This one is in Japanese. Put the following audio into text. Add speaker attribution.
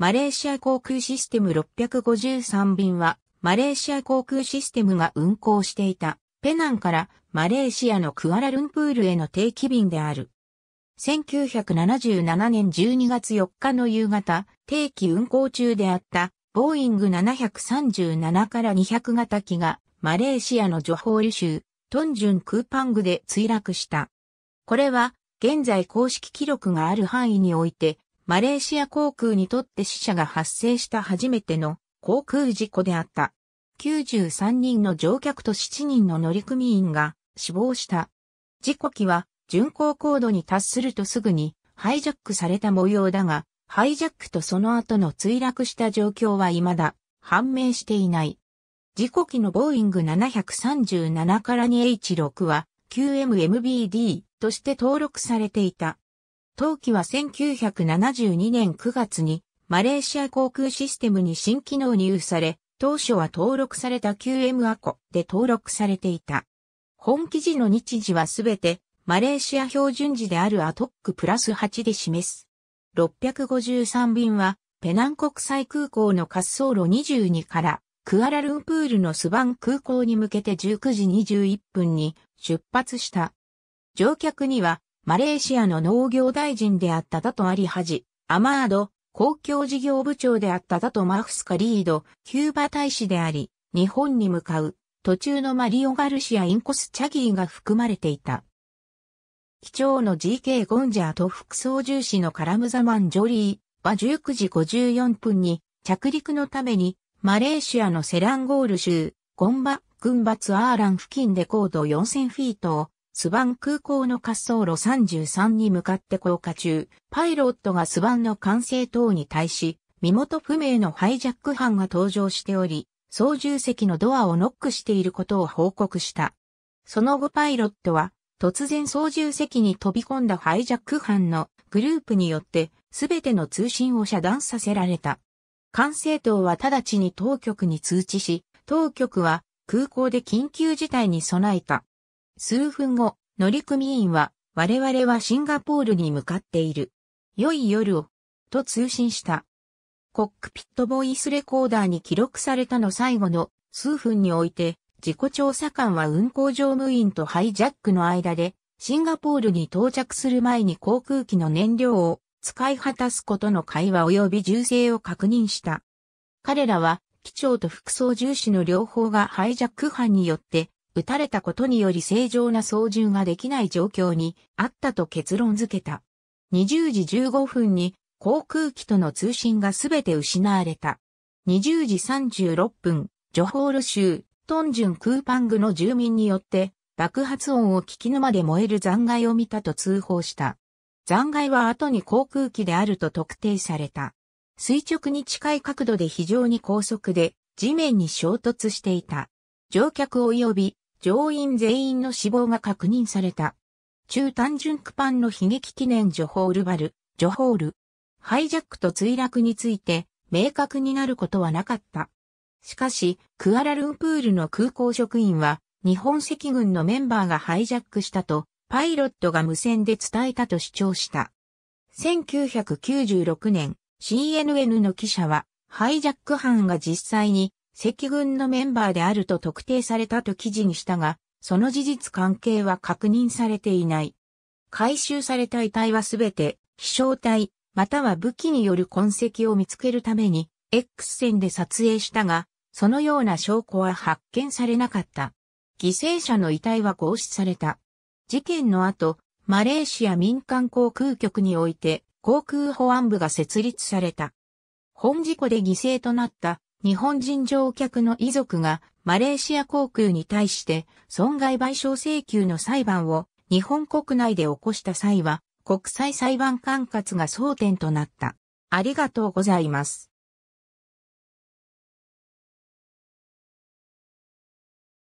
Speaker 1: マレーシア航空システム653便は、マレーシア航空システムが運航していた、ペナンからマレーシアのクアラルンプールへの定期便である。1977年12月4日の夕方、定期運航中であった、ボーイング737から200型機が、マレーシアのジョホール州、トンジュンクーパングで墜落した。これは、現在公式記録がある範囲において、マレーシア航空にとって死者が発生した初めての航空事故であった。93人の乗客と7人の乗組員が死亡した。事故機は巡航高度に達するとすぐにハイジャックされた模様だが、ハイジャックとその後の墜落した状況は未だ判明していない。事故機のボーイング737から 2H6 は QMMBD として登録されていた。当期は1972年9月にマレーシア航空システムに新機能入され、当初は登録された QM アコで登録されていた。本記事の日時はすべてマレーシア標準時であるアトックプラス8で示す。653便はペナン国際空港の滑走路22からクアラルンプールのスバン空港に向けて19時21分に出発した。乗客にはマレーシアの農業大臣であったダトアリハジ、アマード、公共事業部長であったダトマフスカリード、キューバ大使であり、日本に向かう途中のマリオ・ガルシア・インコス・チャギーが含まれていた。機長の GK ゴンジャーと副操縦士のカラムザマン・ジョリーは19時54分に着陸のためにマレーシアのセランゴール州ゴンバ・グンバツアーラン付近で高度4000フィートをスバン空港の滑走路33に向かって降下中、パイロットがスバンの管制塔に対し、身元不明のハイジャック犯が登場しており、操縦席のドアをノックしていることを報告した。その後パイロットは、突然操縦席に飛び込んだハイジャック犯のグループによって、すべての通信を遮断させられた。管制塔は直ちに当局に通知し、当局は空港で緊急事態に備えた。数分後、乗組員は、我々はシンガポールに向かっている。良い夜を、と通信した。コックピットボイスレコーダーに記録されたの最後の数分において、事故調査官は運航乗務員とハイジャックの間で、シンガポールに到着する前に航空機の燃料を使い果たすことの会話及び銃声を確認した。彼らは、機長と副操縦士の両方がハイジャック犯によって撃たれたことにより正常な操縦ができない状況にあったと結論付けた。20時15分に航空機との通信がすべて失われた。20時36分、ジョホール州、トンジュンクーパングの住民によって爆発音を聞き沼で燃える残骸を見たと通報した。残骸は後に航空機であると特定された。垂直に近い角度で非常に高速で地面に衝突していた。乗客及び乗員全員の死亡が確認された。中単純区ンの悲劇記念ジョホールバル、ジョホール。ハイジャックと墜落について明確になることはなかった。しかし、クアラルンプールの空港職員は、日本赤軍のメンバーがハイジャックしたと、パイロットが無線で伝えたと主張した。1996年、CNN の記者は、ハイジャック犯が実際に赤軍のメンバーであると特定されたと記事にしたが、その事実関係は確認されていない。回収された遺体はすべて、飛翔体、または武器による痕跡を見つけるために、X 線で撮影したが、そのような証拠は発見されなかった。犠牲者の遺体は合死された。事件の後、マレーシア民間航空局において、航空保安部が設立された。本事故で犠牲となった日本人乗客の遺族がマレーシア航空に対して損害賠償請求の裁判を日本国内で起こした際は国際裁判管轄が争点となった。ありがとうございます。